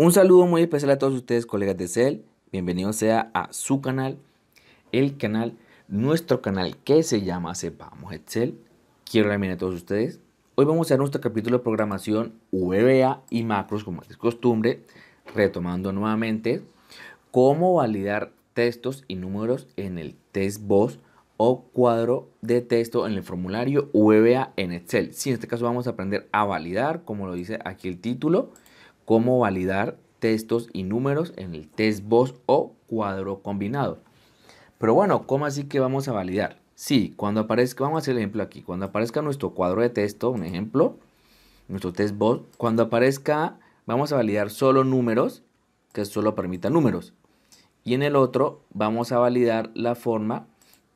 Un saludo muy especial a todos ustedes, colegas de Excel. Bienvenidos sea a su canal, el canal, nuestro canal que se llama Sepamos Excel. Quiero bien a todos ustedes. Hoy vamos a hacer nuestro capítulo de programación VBA y macros, como es costumbre, retomando nuevamente cómo validar textos y números en el test o cuadro de texto en el formulario VBA en Excel. Si en este caso vamos a aprender a validar, como lo dice aquí el título, cómo validar textos y números en el test voz o cuadro combinado. Pero bueno, ¿cómo así que vamos a validar? Sí, cuando aparezca, vamos a hacer el ejemplo aquí, cuando aparezca nuestro cuadro de texto, un ejemplo, nuestro test voz, cuando aparezca, vamos a validar solo números, que solo permita números. Y en el otro vamos a validar la forma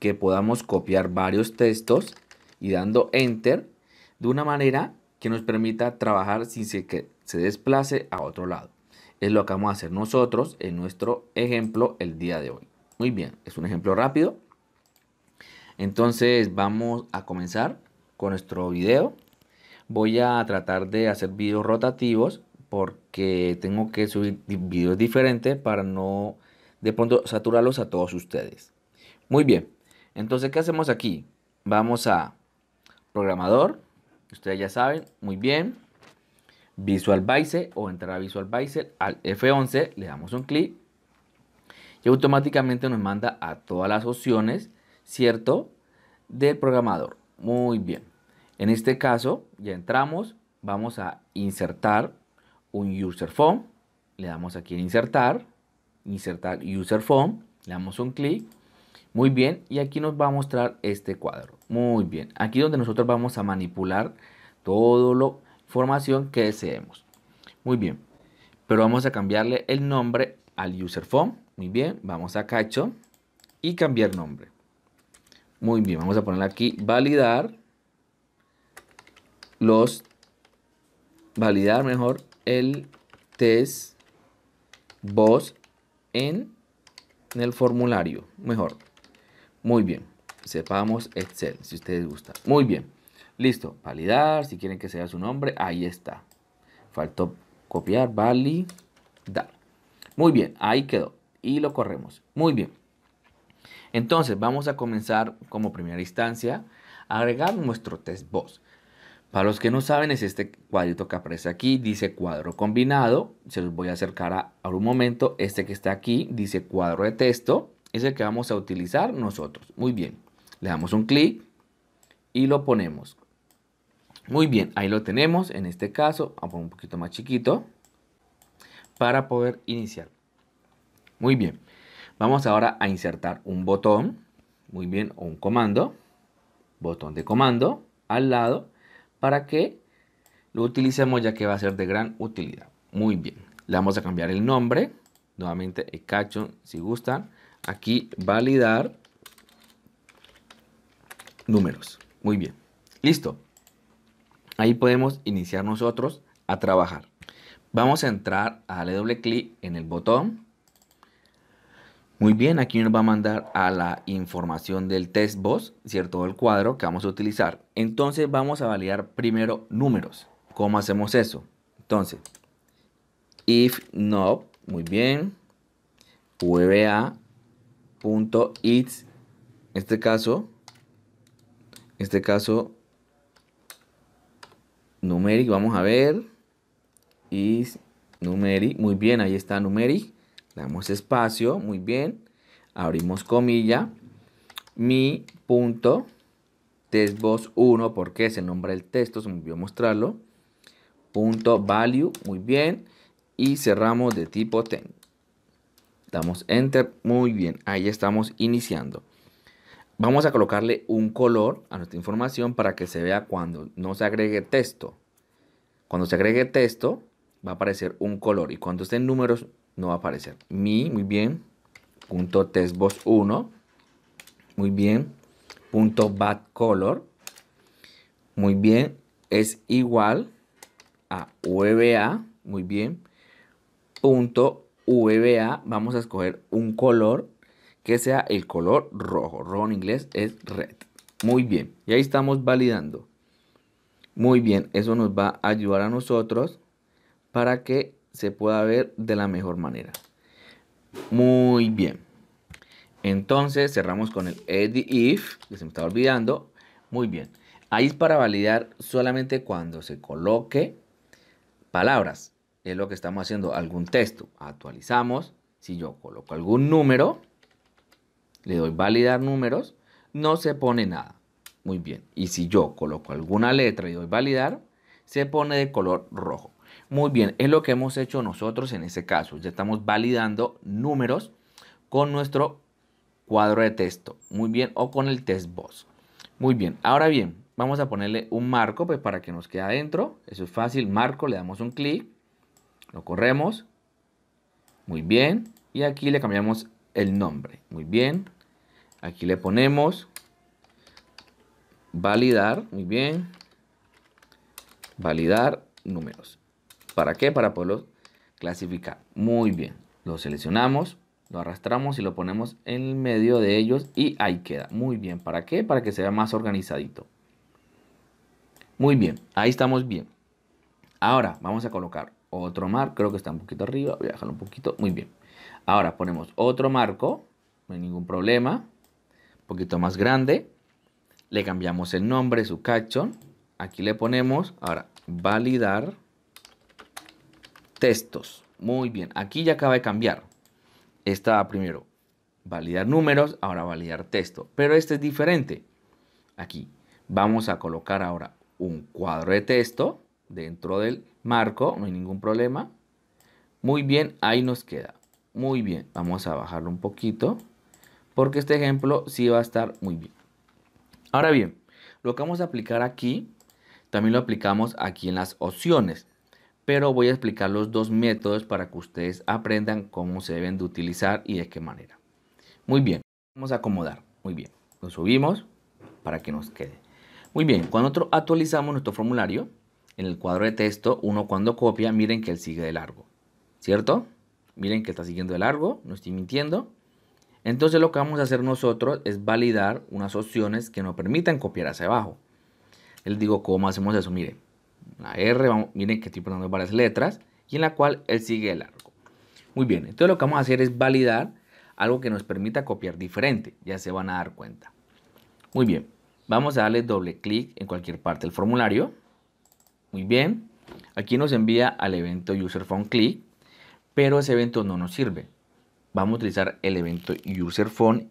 que podamos copiar varios textos y dando enter de una manera que nos permita trabajar sin, se desplace a otro lado. Es lo que vamos a hacer nosotros en nuestro ejemplo el día de hoy. Muy bien, es un ejemplo rápido. Entonces vamos a comenzar con nuestro video. Voy a tratar de hacer videos rotativos porque tengo que subir videos diferentes para no de pronto saturarlos a todos ustedes. Muy bien, entonces ¿qué hacemos aquí? Vamos a programador, ustedes ya saben, muy bien. Visual Basic o entrar a Visual Basic al F11, le damos un clic y automáticamente nos manda a todas las opciones, ¿cierto? Del programador. Muy bien. En este caso, ya entramos, vamos a insertar un user form, le damos aquí en insertar, insertar user form, le damos un clic. Muy bien, y aquí nos va a mostrar este cuadro. Muy bien, aquí donde nosotros vamos a manipular todo lo formación que deseemos. Muy bien, pero vamos a cambiarle el nombre al user form. Muy bien, vamos a cacho y cambiar nombre. Muy bien, vamos a poner aquí validar los, validar mejor el test voz en, en el formulario. Mejor. Muy bien. Sepamos Excel, si ustedes gustan. Muy bien. Listo, validar, si quieren que sea su nombre, ahí está. Faltó copiar, validar. Muy bien, ahí quedó. Y lo corremos. Muy bien. Entonces vamos a comenzar como primera instancia a agregar nuestro test voz. Para los que no saben es este cuadrito que aparece aquí, dice cuadro combinado, se los voy a acercar a, a, un momento, este que está aquí dice cuadro de texto, es el que vamos a utilizar nosotros. Muy bien, le damos un clic y lo ponemos. Muy bien, ahí lo tenemos. En este caso, vamos a poner un poquito más chiquito para poder iniciar. Muy bien. Vamos ahora a insertar un botón, muy bien, o un comando, botón de comando al lado para que lo utilicemos ya que va a ser de gran utilidad. Muy bien. Le vamos a cambiar el nombre, nuevamente el si gustan. Aquí validar números. Muy bien. Listo. Ahí podemos iniciar nosotros a trabajar. Vamos a entrar a darle doble clic en el botón. Muy bien, aquí nos va a mandar a la información del test voz, ¿cierto? El cuadro que vamos a utilizar. Entonces vamos a validar primero números. ¿Cómo hacemos eso? Entonces, if no, muy bien, vba.its, en este caso, en este caso Numeric, vamos a ver. Y Numeric, muy bien, ahí está Numeric. Damos espacio, muy bien. Abrimos comilla. Mi punto testbox 1, porque se nombre el texto, se me mostrarlo. Punto value, muy bien. Y cerramos de tipo ten. Damos enter, muy bien. Ahí estamos iniciando. Vamos a colocarle un color a nuestra información para que se vea cuando no se agregue texto. Cuando se agregue texto, va a aparecer un color. Y cuando esté en números, no va a aparecer. Mi, muy bien. Punto 1. Muy bien. Punto color. Muy bien. Es igual a vba. Muy bien. Punto vba. Vamos a escoger un color que sea el color rojo. Rojo en inglés es red. Muy bien. Y ahí estamos validando. Muy bien. Eso nos va a ayudar a nosotros para que se pueda ver de la mejor manera. Muy bien. Entonces cerramos con el edit if, que se me estaba olvidando. Muy bien. Ahí es para validar solamente cuando se coloque palabras. Es lo que estamos haciendo, algún texto. Actualizamos. Si yo coloco algún número, le doy validar números, no se pone nada. Muy bien. Y si yo coloco alguna letra y doy validar, se pone de color rojo. Muy bien, es lo que hemos hecho nosotros en ese caso. Ya estamos validando números con nuestro cuadro de texto. Muy bien, o con el test boss. Muy bien, ahora bien, vamos a ponerle un marco pues, para que nos quede adentro. Eso es fácil, marco, le damos un clic, lo corremos. Muy bien, y aquí le cambiamos el nombre. Muy bien. Aquí le ponemos validar. Muy bien. Validar números. ¿Para qué? Para poderlos clasificar. Muy bien. Lo seleccionamos, lo arrastramos y lo ponemos en el medio de ellos y ahí queda. Muy bien. ¿Para qué? Para que se vea más organizadito. Muy bien. Ahí estamos bien. Ahora vamos a colocar otro mar. Creo que está un poquito arriba. Voy a dejarlo un poquito. Muy bien. Ahora ponemos otro marco, no hay ningún problema, un poquito más grande. Le cambiamos el nombre, su caption. Aquí le ponemos, ahora, validar textos. Muy bien, aquí ya acaba de cambiar. Estaba primero validar números, ahora validar texto. Pero este es diferente. Aquí vamos a colocar ahora un cuadro de texto dentro del marco, no hay ningún problema. Muy bien, ahí nos queda. Muy bien, vamos a bajarlo un poquito porque este ejemplo sí va a estar muy bien. Ahora bien, lo que vamos a aplicar aquí, también lo aplicamos aquí en las opciones, pero voy a explicar los dos métodos para que ustedes aprendan cómo se deben de utilizar y de qué manera. Muy bien, vamos a acomodar, muy bien, lo subimos para que nos quede. Muy bien, cuando otro actualizamos nuestro formulario, en el cuadro de texto, uno cuando copia, miren que él sigue de largo, ¿cierto? Miren que está siguiendo de largo, no estoy mintiendo. Entonces lo que vamos a hacer nosotros es validar unas opciones que nos permitan copiar hacia abajo. Él digo, ¿cómo hacemos eso? Miren, la R, miren que estoy poniendo varias letras y en la cual él sigue de largo. Muy bien, entonces lo que vamos a hacer es validar algo que nos permita copiar diferente. Ya se van a dar cuenta. Muy bien, vamos a darle doble clic en cualquier parte del formulario. Muy bien, aquí nos envía al evento user click pero ese evento no nos sirve. Vamos a utilizar el evento userPhone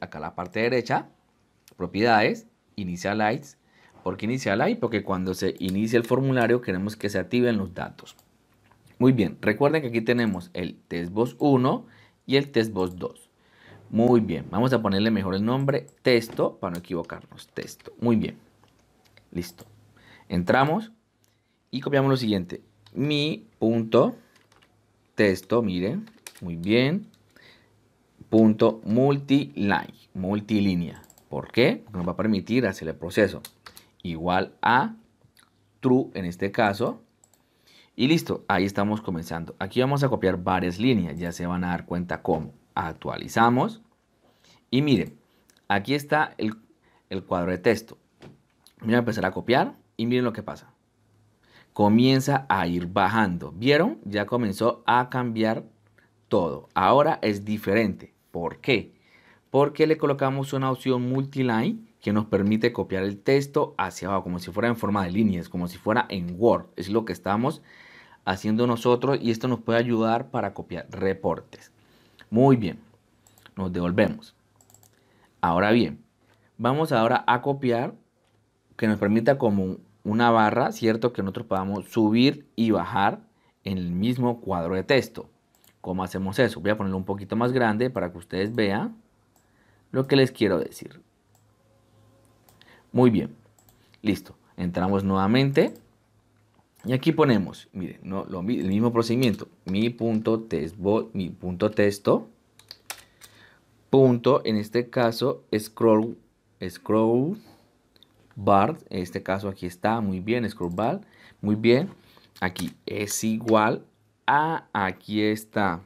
acá a la parte derecha, propiedades, initialize. ¿Por qué initialize? Porque cuando se inicia el formulario queremos que se activen los datos. Muy bien, recuerden que aquí tenemos el testboss 1 y el testboss 2. Muy bien, vamos a ponerle mejor el nombre, texto, para no equivocarnos, texto. Muy bien, listo. Entramos y copiamos lo siguiente, mi punto texto, miren, muy bien, punto multiline, multilínea. ¿Por qué? Porque nos va a permitir hacer el proceso. Igual a true en este caso. Y listo, ahí estamos comenzando. Aquí vamos a copiar varias líneas, ya se van a dar cuenta cómo. Actualizamos. Y miren, aquí está el, el cuadro de texto. Voy a empezar a copiar y miren lo que pasa comienza a ir bajando. ¿Vieron? Ya comenzó a cambiar todo. Ahora es diferente. ¿Por qué? Porque le colocamos una opción multiline que nos permite copiar el texto hacia abajo, como si fuera en forma de líneas, como si fuera en Word. Es lo que estamos haciendo nosotros y esto nos puede ayudar para copiar reportes. Muy bien, nos devolvemos. Ahora bien, vamos ahora a copiar que nos permita como una barra, ¿cierto? Que nosotros podamos subir y bajar en el mismo cuadro de texto. ¿Cómo hacemos eso? Voy a ponerlo un poquito más grande para que ustedes vean lo que les quiero decir. Muy bien, listo. Entramos nuevamente y aquí ponemos, miren, el mismo procedimiento, mi punto, mi punto texto, punto, en este caso, scroll, scroll, bard en este caso aquí está, muy bien, scrollbar, muy bien. Aquí es igual a, aquí está,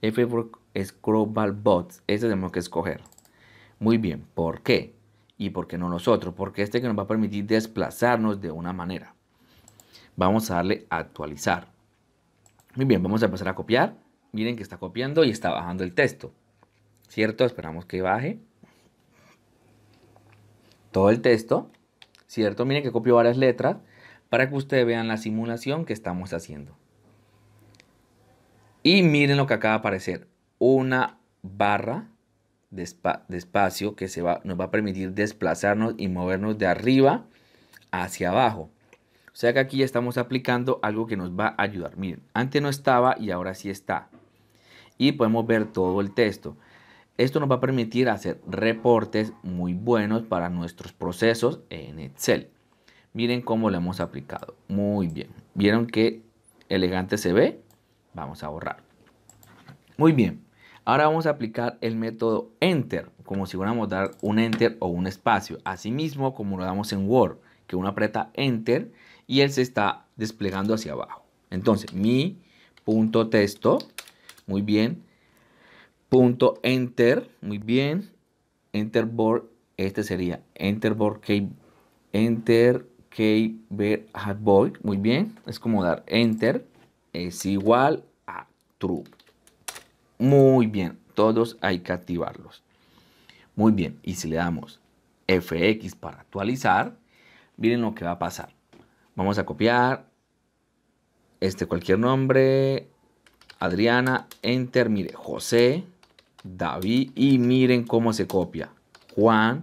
F scroll scrollbar Bots. Este tenemos que escoger. Muy bien, ¿por qué? ¿Y por qué no nosotros? Porque este que nos va a permitir desplazarnos de una manera. Vamos a darle actualizar. Muy bien, vamos a empezar a copiar. Miren que está copiando y está bajando el texto. ¿Cierto? Esperamos que baje todo el texto. Miren que copio varias letras para que ustedes vean la simulación que estamos haciendo. Y miren lo que acaba de aparecer, una barra de, espacio que se va, nos va a permitir desplazarnos y movernos de arriba hacia abajo. O sea que aquí ya estamos aplicando algo que nos va a ayudar. Miren, antes no estaba y ahora sí está. Y podemos ver todo el texto. Esto nos va a permitir hacer reportes muy buenos para nuestros procesos en Excel. Miren cómo lo hemos aplicado. Muy bien. ¿Vieron qué elegante se ve? Vamos a borrar. Muy bien. Ahora vamos a aplicar el método Enter, como si fuéramos dar un Enter o un espacio. Asimismo, como lo damos en Word, que uno aprieta Enter y él se está desplegando hacia abajo. Entonces, mi punto texto, muy bien, punto enter muy bien enter board este sería enter board key enter key ver boy muy bien es como dar enter es igual a true muy bien todos hay que activarlos muy bien y si le damos fx para actualizar miren lo que va a pasar vamos a copiar este cualquier nombre Adriana enter mire José David. Y miren cómo se copia. Juan,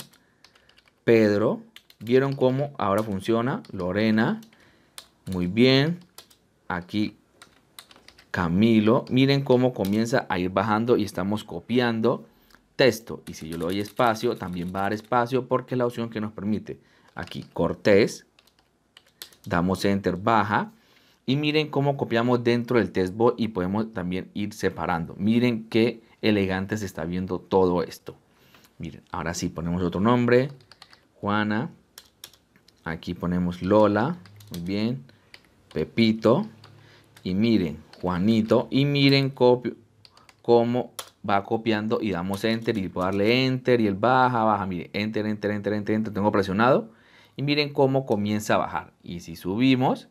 Pedro. ¿Vieron cómo ahora funciona? Lorena. Muy bien. Aquí Camilo. Miren cómo comienza a ir bajando y estamos copiando texto. Y si yo le doy espacio, también va a dar espacio porque es la opción que nos permite. Aquí Cortés. Damos Enter, baja. Y miren cómo copiamos dentro del textbox y podemos también ir separando. Miren que elegante se está viendo todo esto. Miren, ahora sí ponemos otro nombre. Juana. Aquí ponemos Lola. Muy bien. Pepito. Y miren, Juanito. Y miren copio, cómo va copiando y damos enter y puedo darle enter y él baja, baja. Miren, enter, enter, enter, enter, enter. Tengo presionado. Y miren cómo comienza a bajar. Y si subimos,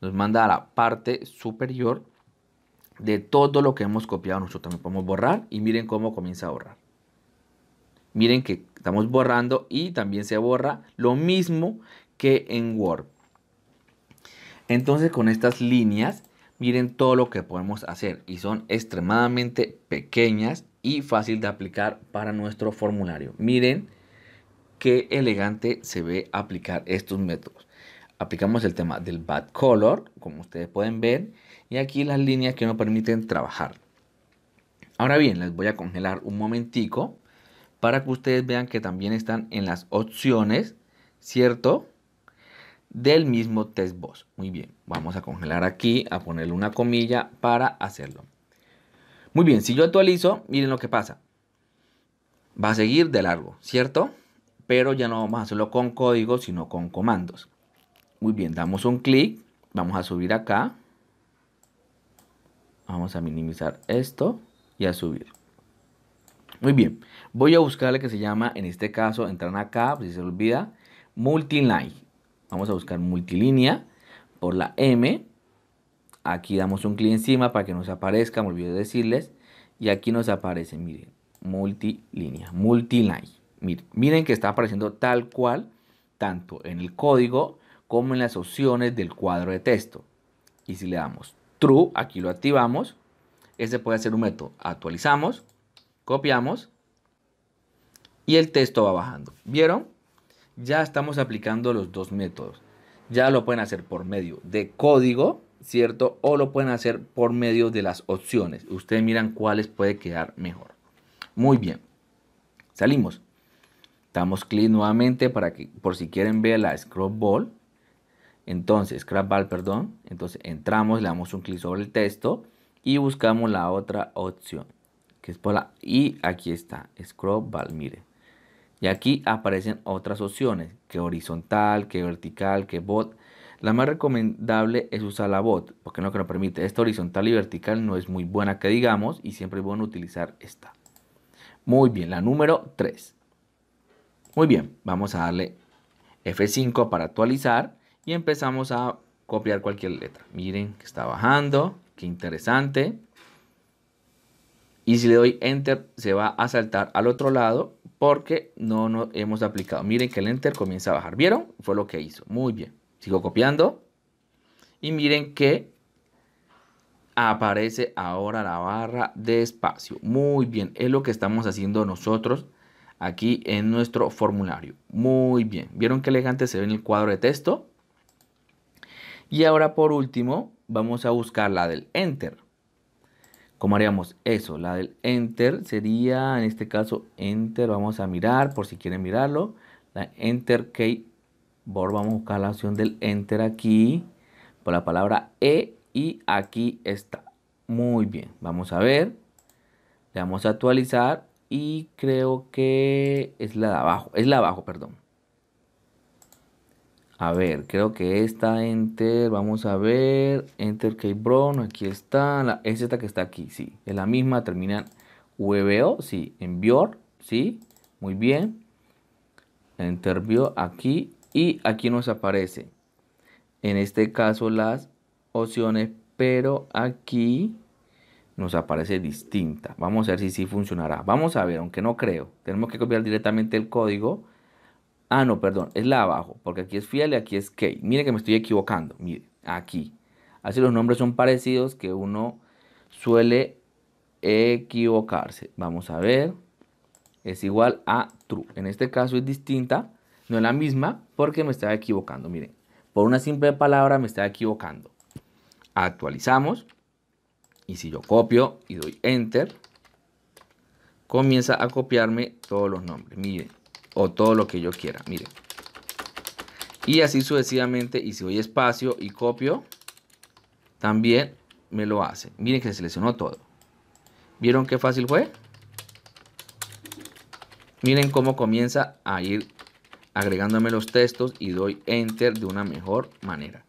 nos manda a la parte superior de todo lo que hemos copiado nosotros también podemos borrar y miren cómo comienza a borrar miren que estamos borrando y también se borra lo mismo que en Word entonces con estas líneas miren todo lo que podemos hacer y son extremadamente pequeñas y fácil de aplicar para nuestro formulario miren qué elegante se ve aplicar estos métodos aplicamos el tema del bad color, como ustedes pueden ver, y aquí las líneas que nos permiten trabajar. Ahora bien, les voy a congelar un momentico para que ustedes vean que también están en las opciones, ¿cierto? Del mismo test boss. Muy bien, vamos a congelar aquí, a ponerle una comilla para hacerlo. Muy bien, si yo actualizo, miren lo que pasa. Va a seguir de largo, ¿cierto? Pero ya no vamos a hacerlo con código, sino con comandos. Muy bien, damos un clic, vamos a subir acá. Vamos a minimizar esto y a subir. Muy bien, voy a buscar la que se llama, en este caso, entran acá, si se olvida, multiline. Vamos a buscar multilínea por la M. Aquí damos un clic encima para que nos aparezca, me olvidé decirles. Y aquí nos aparece, miren, multilínea, multiline. miren que está apareciendo tal cual, tanto en el código como en las opciones del cuadro de texto. Y si le damos true, aquí lo activamos. Este puede ser un método. Actualizamos, copiamos y el texto va bajando. ¿Vieron? Ya estamos aplicando los dos métodos. Ya lo pueden hacer por medio de código, ¿cierto? O lo pueden hacer por medio de las opciones. Ustedes miran cuáles puede quedar mejor. Muy bien. Salimos. Damos clic nuevamente para que, por si quieren ver la scroll ball. Entonces, Scrapball, perdón. Entonces entramos, le damos un clic sobre el texto y buscamos la otra opción. Que es por la, y aquí está, Scrollball, mire Y aquí aparecen otras opciones, que horizontal, que vertical, que bot. La más recomendable es usar la bot, porque no lo que nos permite. Esta horizontal y vertical no es muy buena que digamos y siempre es bueno utilizar esta. Muy bien, la número 3. Muy bien, vamos a darle F5 para actualizar y empezamos a copiar cualquier letra. Miren que está bajando, qué interesante. Y si le doy Enter, se va a saltar al otro lado porque no nos hemos aplicado. Miren que el Enter comienza a bajar. ¿Vieron? Fue lo que hizo. Muy bien. Sigo copiando. Y miren que aparece ahora la barra de espacio. Muy bien. Es lo que estamos haciendo nosotros aquí en nuestro formulario. Muy bien. ¿Vieron qué elegante se ve en el cuadro de texto? Y ahora por último, vamos a buscar la del enter. ¿Cómo haríamos eso? La del enter sería, en este caso, enter, vamos a mirar por si quieren mirarlo. La enter keyboard, vamos a buscar la opción del enter aquí, por la palabra E, y aquí está. Muy bien, vamos a ver. Le vamos a actualizar y creo que es la de abajo, es la de abajo, perdón. A ver, creo que esta enter, vamos a ver, enter K-Brown, aquí está, es esta que está aquí, sí, es la misma, terminan VBO, e sí, en sí, muy bien, enter Bior aquí y aquí nos aparece, en este caso las opciones, pero aquí nos aparece distinta, vamos a ver si sí funcionará, vamos a ver, aunque no creo, tenemos que copiar directamente el código, Ah, no, perdón, es la abajo, porque aquí es fiel y aquí es key. Mire que me estoy equivocando, mire, aquí. Así los nombres son parecidos que uno suele equivocarse. Vamos a ver. Es igual a true. En este caso es distinta, no es la misma, porque me estaba equivocando. Miren, por una simple palabra me estaba equivocando. Actualizamos. Y si yo copio y doy enter, comienza a copiarme todos los nombres. Miren, o todo lo que yo quiera. Miren. Y así sucesivamente. Y si doy espacio y copio, también me lo hace. Miren que se seleccionó todo. ¿Vieron qué fácil fue? Miren cómo comienza a ir agregándome los textos y doy enter de una mejor manera.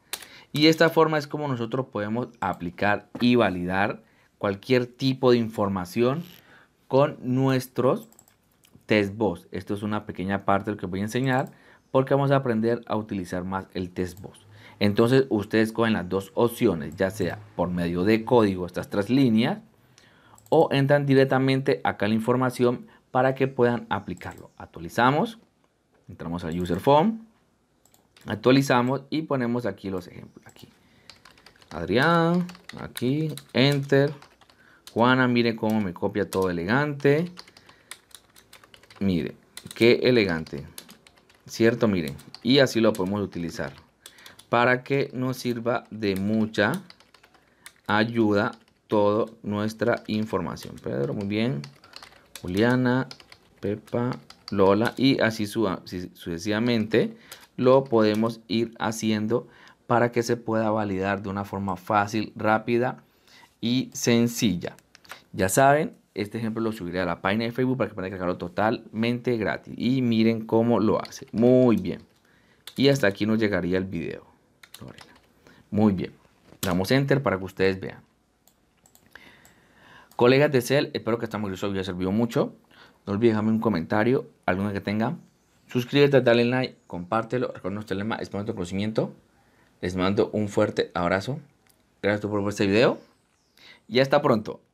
Y esta forma es como nosotros podemos aplicar y validar cualquier tipo de información con nuestros test Boss, Esto es una pequeña parte de lo que voy a enseñar porque vamos a aprender a utilizar más el test Boss. Entonces ustedes cogen las dos opciones, ya sea por medio de código estas tres líneas o entran directamente acá la información para que puedan aplicarlo. Actualizamos, entramos al user form, actualizamos y ponemos aquí los ejemplos. Aquí, Adrián, aquí, enter, Juana, mire cómo me copia todo elegante. Mire, qué elegante. ¿Cierto? Miren. Y así lo podemos utilizar. Para que nos sirva de mucha ayuda toda nuestra información. Pedro, muy bien. Juliana, Pepa, Lola. Y así sucesivamente lo podemos ir haciendo para que se pueda validar de una forma fácil, rápida y sencilla. Ya saben, este ejemplo lo subiré a la página de Facebook para que puedan cargarlo totalmente gratis. Y miren cómo lo hace. Muy bien. Y hasta aquí nos llegaría el video. Muy bien. Damos Enter para que ustedes vean. Colegas de Cell, espero que esta les haya servido mucho. No olviden dejarme un comentario, alguna que tengan. Suscríbete, dale like, compártelo. Recuerda nuestro lema, expando tu conocimiento. Les mando un fuerte abrazo. Gracias por ver este video. Y hasta pronto.